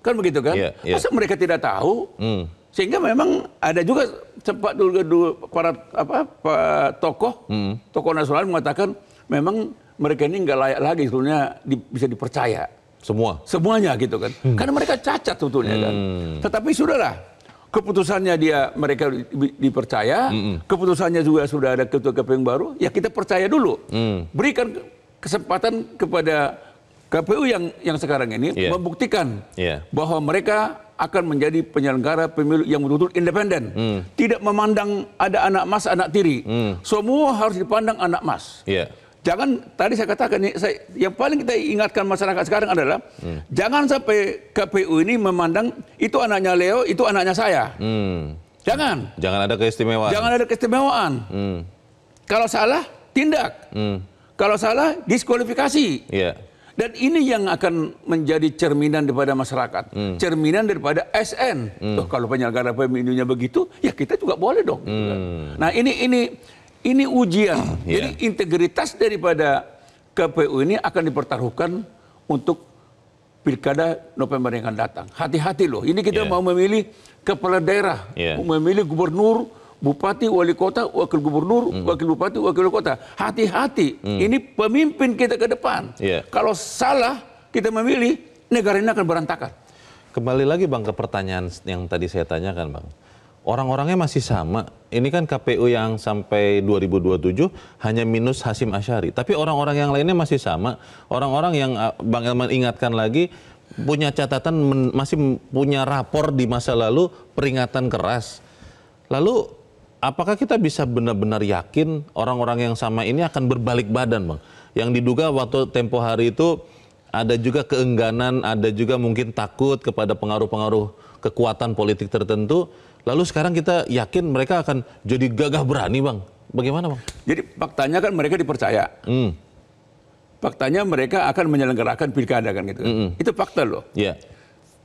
Kan begitu kan? Yeah, yeah. Masa mereka tidak tahu? Hmm. Sehingga memang ada juga sempat dulu, para apa pak, tokoh hmm. tokoh nasional mengatakan memang mereka ini nggak layak lagi sebetulnya di, bisa dipercaya. Semua. Semuanya gitu kan. Hmm. Karena mereka cacat sebetulnya kan. hmm. kan. Tetapi sudahlah keputusannya dia mereka dipercaya, mm keputusannya juga sudah ada ketua KPU yang baru, ya kita percaya dulu. Mm. Berikan kesempatan kepada KPU yang yang sekarang ini yeah. membuktikan yeah. bahwa mereka akan menjadi penyelenggara pemilu yang betul-betul independen, mm. tidak memandang ada anak mas, anak tiri. Mm. Semua harus dipandang anak mas. Yeah jangan tadi saya katakan saya, yang paling kita ingatkan masyarakat sekarang adalah hmm. jangan sampai KPU ini memandang itu anaknya Leo, itu anaknya saya. Hmm. Jangan. Jangan ada keistimewaan. Jangan ada keistimewaan. Hmm. Kalau salah tindak. Hmm. Kalau salah diskualifikasi. Yeah. Dan ini yang akan menjadi cerminan daripada masyarakat, hmm. cerminan daripada SN. Hmm. Tuh, kalau penyelenggara pemilunya begitu, ya kita juga boleh dong. Hmm. Nah ini ini ini ujian. Hmm, iya. Jadi integritas daripada KPU ini akan dipertaruhkan untuk pilkada November yang akan datang. Hati-hati loh. Ini kita yeah. mau memilih kepala daerah, yeah. memilih gubernur, bupati, wali kota, wakil gubernur, mm. wakil bupati, wakil kota. Hati-hati. Mm. Ini pemimpin kita ke depan. Yeah. Kalau salah kita memilih, negara ini akan berantakan. Kembali lagi Bang ke pertanyaan yang tadi saya tanyakan Bang orang-orangnya masih sama. Ini kan KPU yang sampai 2027 hanya minus Hasim Asyari. Tapi orang-orang yang lainnya masih sama. Orang-orang yang ah, Bang Elman ingatkan lagi punya catatan masih punya rapor di masa lalu peringatan keras. Lalu apakah kita bisa benar-benar yakin orang-orang yang sama ini akan berbalik badan, Bang? Yang diduga waktu tempo hari itu ada juga keengganan, ada juga mungkin takut kepada pengaruh-pengaruh kekuatan politik tertentu Lalu sekarang kita yakin mereka akan jadi gagah berani, Bang. Bagaimana, Bang? Jadi faktanya kan mereka dipercaya. Hmm. Faktanya mereka akan menyelenggarakan pilkada kan gitu. Kan? Hmm, hmm. Itu fakta loh. Iya. Yeah.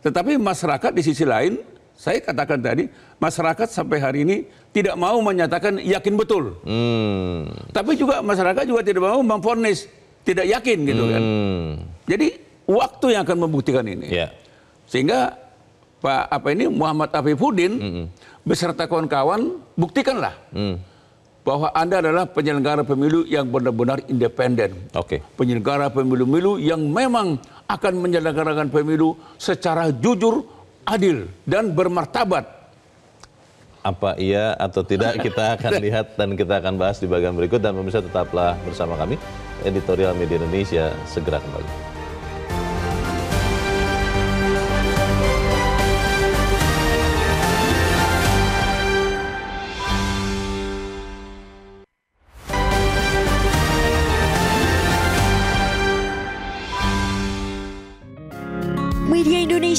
Tetapi masyarakat di sisi lain, saya katakan tadi, masyarakat sampai hari ini tidak mau menyatakan yakin betul. Hmm. Tapi juga masyarakat juga tidak mau memfonis tidak yakin gitu kan? hmm. kan. Jadi waktu yang akan membuktikan ini. Yeah. Sehingga Pak apa ini Muhammad Afifuddin hmm. beserta kawan-kawan buktikanlah hmm. bahwa Anda adalah penyelenggara pemilu yang benar-benar independen. Oke. Okay. Penyelenggara pemilu-pemilu yang memang akan menyelenggarakan pemilu secara jujur, adil dan bermartabat. Apa iya atau tidak kita akan lihat dan kita akan bahas di bagian berikut dan pemirsa tetaplah bersama kami. Editorial Media Indonesia segera kembali.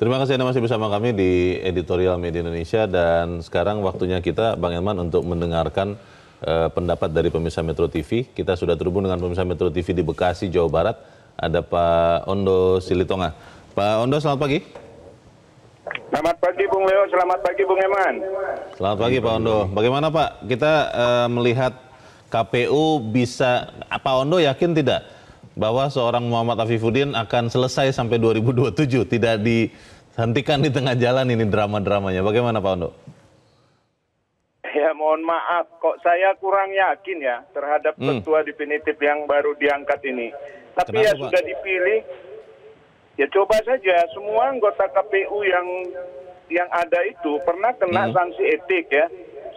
Terima kasih Anda masih bersama kami di Editorial Media Indonesia dan sekarang waktunya kita Bang Elman untuk mendengarkan uh, pendapat dari pemirsa Metro TV. Kita sudah terhubung dengan pemirsa Metro TV di Bekasi, Jawa Barat. Ada Pak Ondo Silitonga. Pak Ondo, selamat pagi. Selamat pagi Bung Leo, selamat pagi Bung Eman. Selamat pagi Pak Ondo. Bagaimana Pak? Kita uh, melihat KPU bisa apa? Ondo yakin tidak bahwa seorang Muhammad Afifuddin akan selesai sampai 2027, tidak dihentikan di tengah jalan ini drama-dramanya. Bagaimana Pak Ondo? Ya mohon maaf, kok saya kurang yakin ya terhadap hmm. ketua definitif yang baru diangkat ini. Tapi Kenapa, ya Pak? sudah dipilih, ya coba saja semua anggota KPU yang yang ada itu pernah kena hmm. sanksi etik ya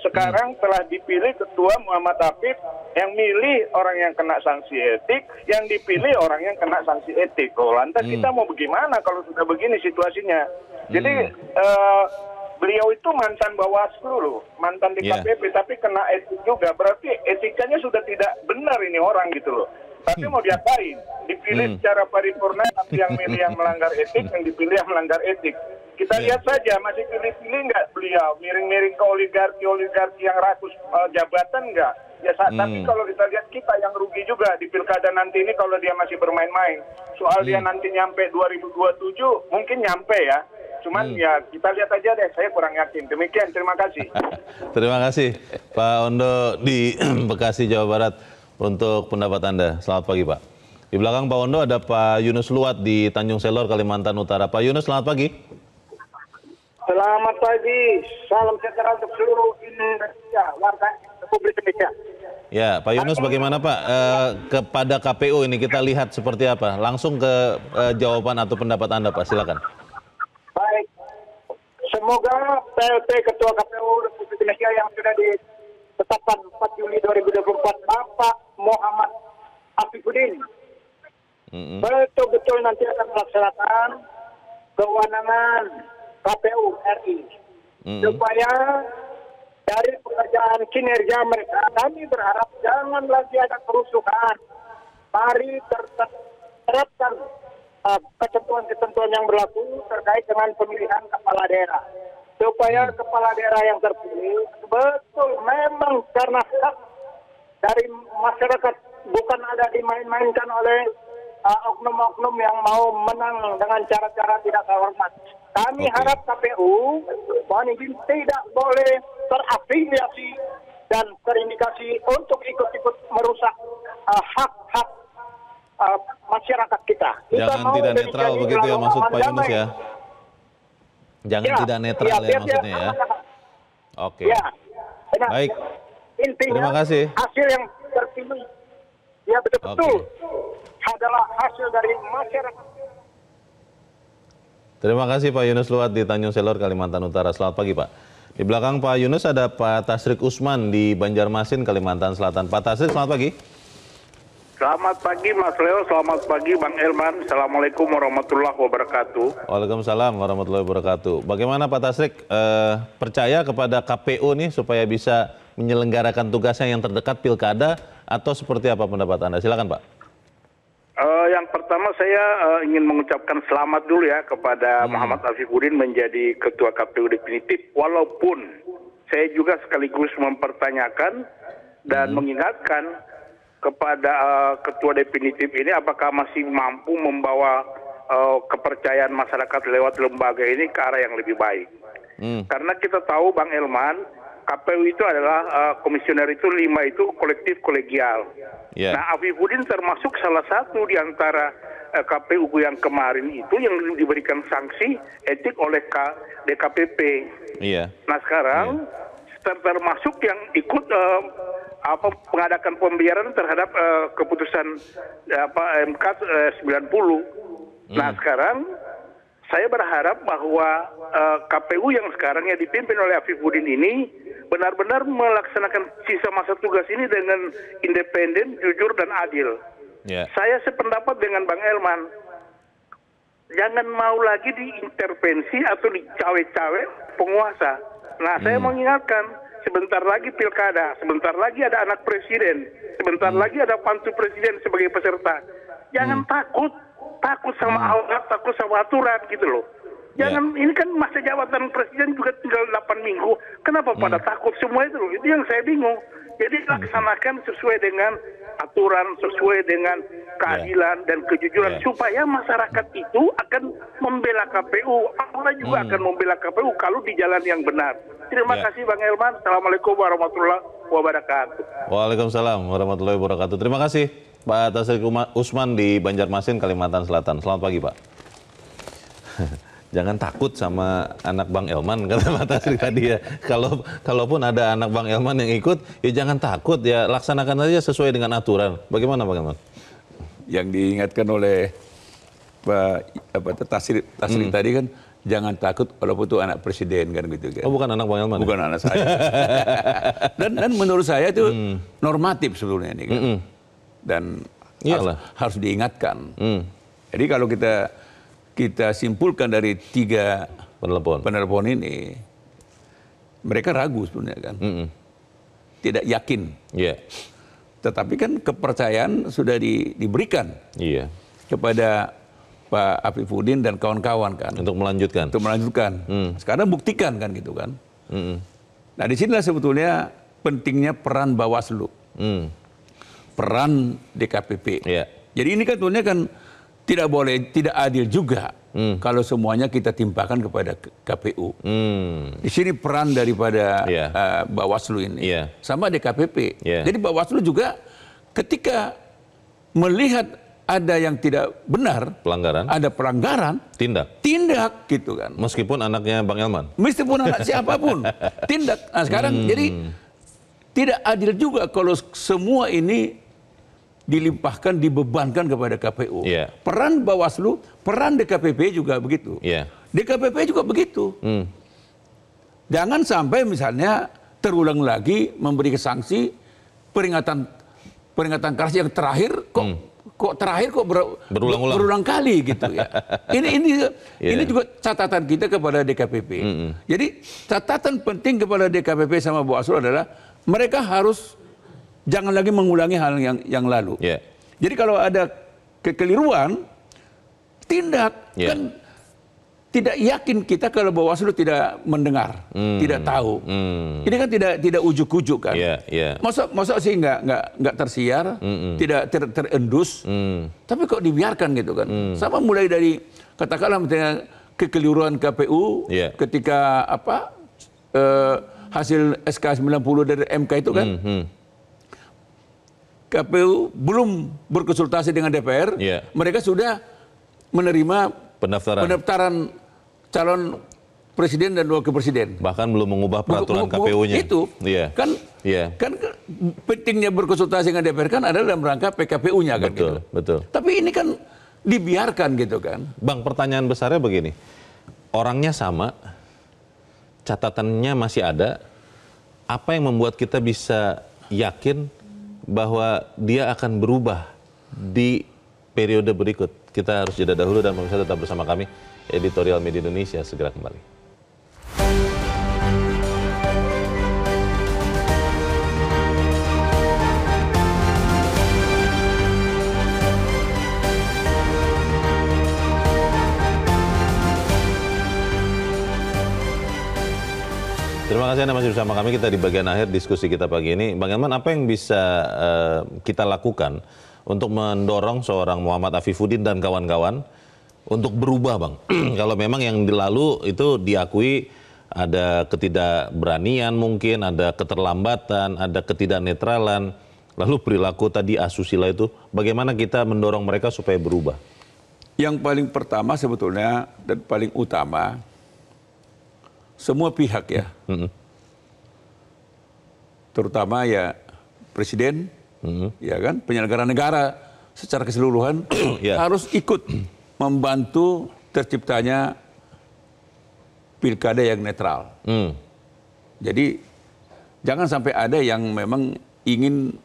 sekarang hmm. telah dipilih ketua Muhammad Taufik yang milih orang yang kena sanksi etik, yang dipilih orang yang kena sanksi etik. Oh, lantas hmm. kita mau bagaimana kalau sudah begini situasinya? Jadi uh, beliau itu mantan Bawaslu loh, mantan ya. KPP, yeah. tapi kena etik juga. Berarti etikanya sudah tidak benar ini orang gitu loh. Tapi mau hmm. diapain? Dipilih hmm. secara paripurna, tapi yang milih yang melanggar etik, yang dipilih yang melanggar etik. Kita yeah. lihat saja masih pilih-pilih nggak beliau, miring-miring ke oligarki-oligarki yang rakus uh, jabatan nggak. Ya, saat, hmm. tapi kalau kita lihat kita yang rugi juga di pilkada nanti ini kalau dia masih bermain-main. Soal hmm. dia nanti nyampe 2027 mungkin nyampe ya. Cuman hmm. ya kita lihat aja deh, saya kurang yakin. Demikian, terima kasih. terima kasih Pak Ondo di Bekasi, Jawa Barat untuk pendapat Anda. Selamat pagi Pak. Di belakang Pak Ondo ada Pak Yunus Luat di Tanjung Selor, Kalimantan Utara. Pak Yunus, selamat pagi. Selamat pagi, salam sejahtera untuk seluruh Indonesia, warga Republik Indonesia. Ya, Pak Yunus bagaimana Pak eh, kepada KPU ini kita lihat seperti apa? Langsung ke eh, jawaban atau pendapat Anda Pak, silakan. Baik, semoga PLT Ketua KPU Republik Indonesia yang sudah ditetapkan 4 Juli 2024 Bapak Muhammad Afifuddin mm -hmm. betul-betul nanti akan melaksanakan kewenangan KPU RI mm-hmm. supaya dari pekerjaan kinerja mereka kami berharap jangan lagi ada kerusuhan. Mari terapkan uh, eh, ketentuan-ketentuan yang berlaku terkait dengan pemilihan kepala daerah supaya mm. kepala daerah yang terpilih betul memang karena hak dari masyarakat bukan ada dimain-mainkan oleh Uh, oknum-oknum uh, yang mau menang dengan cara-cara tidak terhormat. Kami okay. harap KPU, mohon izin, tidak boleh terafiliasi dan terindikasi untuk ikut-ikut merusak uh, hak-hak uh, uh, masyarakat kita. kita Jangan mau tidak netral begitu ya maksud Pak Yunus ya? Jangan ya, tidak ya, netral ya, ya, ya maksudnya ya? ya. Oke. Okay. Ya, Baik. Intinya, Terima kasih. hasil yang terpilih, ya betul-betul. Okay hasil dari masyarakat. Terima kasih Pak Yunus Luat di Tanjung Selor, Kalimantan Utara. Selamat pagi Pak. Di belakang Pak Yunus ada Pak Tasrik Usman di Banjarmasin, Kalimantan Selatan. Pak Tasrik, selamat pagi. Selamat pagi Mas Leo, selamat pagi Bang Elman. Assalamualaikum warahmatullahi wabarakatuh. Waalaikumsalam warahmatullahi wabarakatuh. Bagaimana Pak Tasrik eh, percaya kepada KPU nih supaya bisa menyelenggarakan tugasnya yang terdekat pilkada atau seperti apa pendapat Anda? Silakan Pak. Uh, yang pertama saya uh, ingin mengucapkan selamat dulu ya kepada hmm. Muhammad Afifuddin menjadi ketua KPU definitif walaupun saya juga sekaligus mempertanyakan dan hmm. mengingatkan kepada uh, ketua definitif ini apakah masih mampu membawa uh, kepercayaan masyarakat lewat lembaga ini ke arah yang lebih baik. Hmm. Karena kita tahu Bang Elman KPU itu adalah eh, komisioner itu lima itu kolektif kolegial. Yeah. Nah, Afifuddin termasuk salah satu di antara eh, KPU yang kemarin itu yang diberikan sanksi etik oleh K, DKPP. Iya. Nah sekarang yeah. Iya. termasuk yang ikut uh, apa pengadakan pembiaran terhadap uh, keputusan apa MK uh, 90. Mm. Nah hmm. sekarang saya berharap bahwa uh, KPU yang sekarang yang dipimpin oleh Afifuddin ini benar-benar melaksanakan sisa masa tugas ini dengan independen, jujur dan adil. Yeah. Saya sependapat dengan Bang Elman. Jangan mau lagi diintervensi atau dicawe-cawe penguasa. Nah, hmm. saya mengingatkan sebentar lagi pilkada, sebentar lagi ada anak presiden, sebentar hmm. lagi ada pantu presiden sebagai peserta. Jangan hmm. takut, takut sama hmm. Allah, takut sama aturan gitu loh. Jangan ya. ini kan masa jabatan presiden juga tinggal 8 minggu. Kenapa hmm. pada takut semua itu? Itu yang saya bingung. Jadi hmm. laksanakan sesuai dengan aturan, sesuai dengan keadilan yeah. dan kejujuran yeah. supaya masyarakat itu akan membela KPU. Allah juga hmm. akan membela KPU kalau di jalan yang benar. Terima yeah. kasih Bang Elman. Assalamualaikum warahmatullahi wabarakatuh. Waalaikumsalam warahmatullahi wabarakatuh. Terima kasih Pak Tasrik Usman di Banjarmasin, Kalimantan Selatan. Selamat pagi, Pak. jangan takut sama anak Bang Elman kata Pak Tasri tadi ya. Kalau kalaupun ada anak Bang Elman yang ikut, ya jangan takut ya laksanakan saja sesuai dengan aturan. Bagaimana Bang Elman? Yang diingatkan oleh Pak apa Tasri Tasri hmm. tadi kan jangan takut walaupun itu anak presiden kan gitu kan. Oh bukan anak Bang Elman. Ya? Bukan ya? anak saya. dan dan menurut saya itu hmm. normatif sebetulnya ini kan. Hmm. Dan harus, harus diingatkan. Hmm. Jadi kalau kita kita simpulkan dari tiga penelpon, penelpon ini, mereka ragu sebenarnya kan, mm -mm. tidak yakin. Yeah. Tetapi kan kepercayaan sudah di, diberikan yeah. kepada Pak Afifuddin dan kawan-kawan kan. Untuk melanjutkan. Untuk melanjutkan. Mm. Sekarang buktikan kan gitu kan. Mm -mm. Nah disinilah sebetulnya pentingnya peran Bawaslu, mm. peran DKPP. Yeah. Jadi ini kan Tentunya kan tidak boleh tidak adil juga hmm. kalau semuanya kita timpakan kepada KPU. Hmm. Di sini peran daripada yeah. Iya. uh, Bawaslu ini yeah. sama DKPP. Yeah. Jadi Bawaslu juga ketika melihat ada yang tidak benar, pelanggaran, ada pelanggaran, tindak, tindak gitu kan. Meskipun anaknya Bang Elman, meskipun anak siapapun, tindak. Nah sekarang hmm. jadi tidak adil juga kalau semua ini dilimpahkan, dibebankan kepada KPU. Yeah. Peran Bawaslu, peran DKPP juga begitu. Yeah. DKPP juga begitu. Mm. Jangan sampai misalnya terulang lagi memberi sanksi peringatan peringatan keras yang terakhir kok mm. kok terakhir kok ber, berulang-ulang berulang kali gitu ya. ini ini yeah. ini juga catatan kita kepada DKPP. Mm -hmm. Jadi catatan penting kepada DKPP sama Bawaslu adalah mereka harus Jangan lagi mengulangi hal yang yang lalu. Yeah. Jadi kalau ada kekeliruan, tindak yeah. kan tidak yakin kita kalau Bawaslu tidak mendengar, mm. tidak tahu. Mm. Ini kan tidak tidak ujuk-ujuk kan. Yeah, yeah. Masa masa sih nggak nggak nggak tersiar, mm -mm. tidak ter, terendus. Mm. Tapi kok dibiarkan gitu kan. Mm. Sama mulai dari katakanlah misalnya kekeliruan KPU yeah. ketika apa uh, hasil SK 90 dari MK itu kan. Mm -hmm, hmm. KPU belum berkonsultasi dengan DPR, yeah. mereka sudah menerima pendaftaran, pendaftaran calon presiden dan wakil presiden. Bahkan belum mengubah peraturan KPU-nya. Itu yeah. kan yeah. kan pentingnya berkonsultasi dengan DPR kan adalah dalam rangka PKPU-nya kan. Betul, gitu. betul. Tapi ini kan dibiarkan gitu kan. Bang, pertanyaan besarnya begini. Orangnya sama, catatannya masih ada. Apa yang membuat kita bisa yakin bahwa dia akan berubah di periode berikut. Kita harus jeda dahulu dan pemirsa tetap bersama kami editorial media Indonesia segera kembali. Terima kasih Anda masih bersama kami. Kita di bagian akhir diskusi kita pagi ini. Bang Elman, apa yang bisa uh, kita lakukan untuk mendorong seorang Muhammad Afifuddin dan kawan-kawan untuk berubah, Bang? Kalau memang yang lalu itu diakui ada ketidakberanian mungkin, ada keterlambatan, ada ketidaknetralan, lalu perilaku tadi asusila itu, bagaimana kita mendorong mereka supaya berubah? Yang paling pertama sebetulnya dan paling utama semua pihak ya, -hmm. terutama ya presiden, -hmm. ya kan, penyelenggara negara secara keseluruhan yeah. Ya. harus ikut membantu terciptanya pilkada yang netral. Mm. Jadi jangan sampai ada yang memang ingin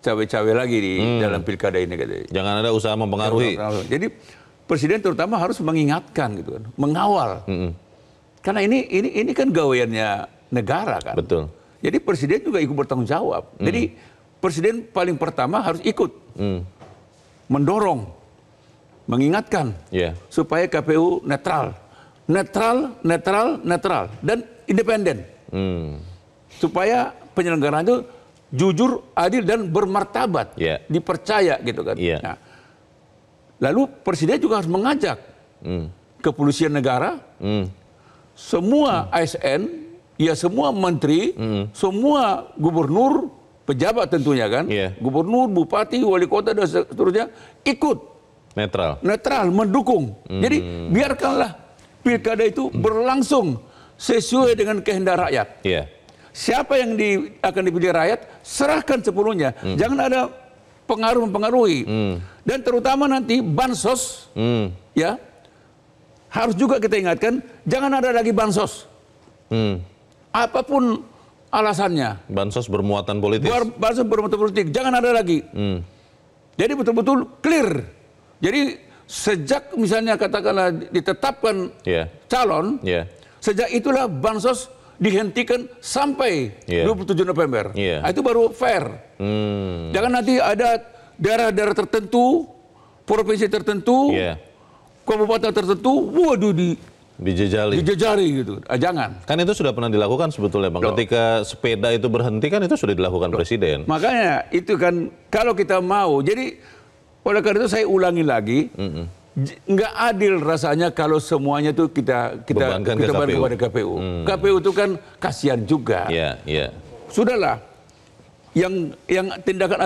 cawe-cawe lagi di hmm. dalam pilkada ini. Gitu. Jangan ada usaha mempengaruhi. Jadi presiden terutama harus mengingatkan gitu kan, mengawal. Hmm. Karena ini ini ini kan gawainya negara kan. Betul. Jadi presiden juga ikut bertanggung jawab. Mm. Jadi presiden paling pertama harus ikut mm. mendorong, mengingatkan yeah. supaya KPU netral, netral, netral, netral dan independen. mm. Supaya penyelenggaraan itu jujur, adil dan bermartabat, yeah. dipercaya gitu kan. Yeah. Nah, lalu presiden juga harus mengajak mm. kepolisian negara. Hmm semua hmm. ASN, ya semua menteri, hmm. semua gubernur, pejabat tentunya kan, yeah. gubernur, bupati, wali kota dan seterusnya ikut netral, netral mendukung. Hmm. Jadi biarkanlah pilkada itu hmm. berlangsung sesuai dengan kehendak rakyat. Yeah. Siapa yang di, akan dipilih rakyat, serahkan sepenuhnya. Hmm. Jangan ada pengaruh mempengaruhi. Hmm. Dan terutama nanti bansos, hmm. ya harus juga kita ingatkan jangan ada lagi bansos. Hmm. Apapun alasannya. Bansos bermuatan politik. bansos bermuatan politik, jangan ada lagi. Hmm. Jadi betul-betul clear. Jadi sejak misalnya katakanlah ditetapkan yeah. calon, yeah. sejak itulah bansos dihentikan sampai yeah. 27 November. Yeah. Nah, itu baru fair. Hmm. Jangan nanti ada daerah-daerah tertentu, provinsi tertentu, yeah kabupaten tertentu, waduh di dijejali. Dijejari gitu. Ah, jangan. Kan itu sudah pernah dilakukan sebetulnya, Bang. Loh. Ketika sepeda itu berhenti kan itu sudah dilakukan Loh. presiden. Makanya itu kan kalau kita mau. Jadi oleh karena itu saya ulangi lagi. Mm -mm. Nggak adil rasanya kalau semuanya itu kita kita Bebankan kita bagi kepada KPU. Mm. KPU itu kan kasihan juga. Iya, yeah, iya. Yeah. Sudahlah. Yang yang tindakan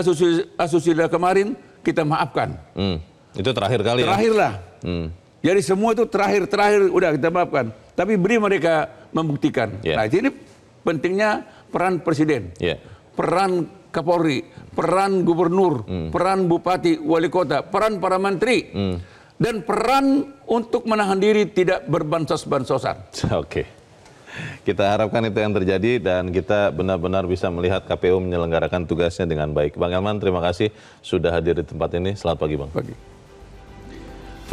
asusila kemarin kita maafkan. Mm. Itu terakhir kali Terakhir ya? lah. Hmm. Jadi semua itu terakhir, terakhir udah kita maafkan. Tapi beri mereka membuktikan. Yeah. Nah ini pentingnya peran presiden, yeah. peran Kapolri, peran gubernur, hmm. peran bupati, wali kota, peran para menteri. hmm. Dan peran untuk menahan diri tidak berbansos-bansosan. Oke. Okay. Kita harapkan itu yang terjadi dan kita benar-benar bisa melihat KPU menyelenggarakan tugasnya dengan baik. Bang Elman, terima kasih sudah hadir di tempat ini. Selamat pagi, Bang. Pagi.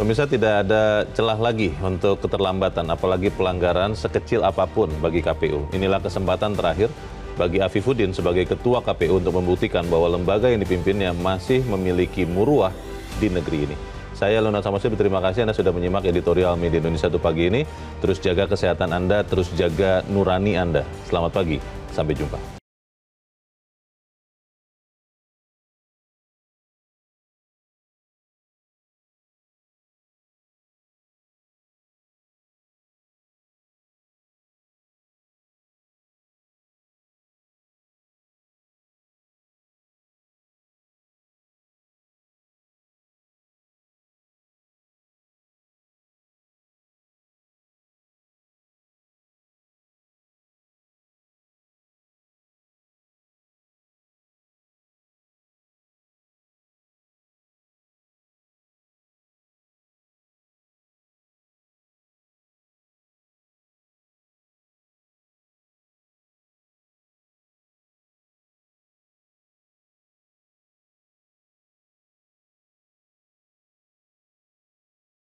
Pemirsa tidak ada celah lagi untuk keterlambatan, apalagi pelanggaran sekecil apapun bagi KPU. Inilah kesempatan terakhir bagi Afifuddin sebagai Ketua KPU untuk membuktikan bahwa lembaga yang dipimpinnya masih memiliki muruah di negeri ini. Saya Luna Samosir berterima kasih Anda sudah menyimak editorial Media Indonesia satu pagi ini. Terus jaga kesehatan Anda, terus jaga nurani Anda. Selamat pagi, sampai jumpa.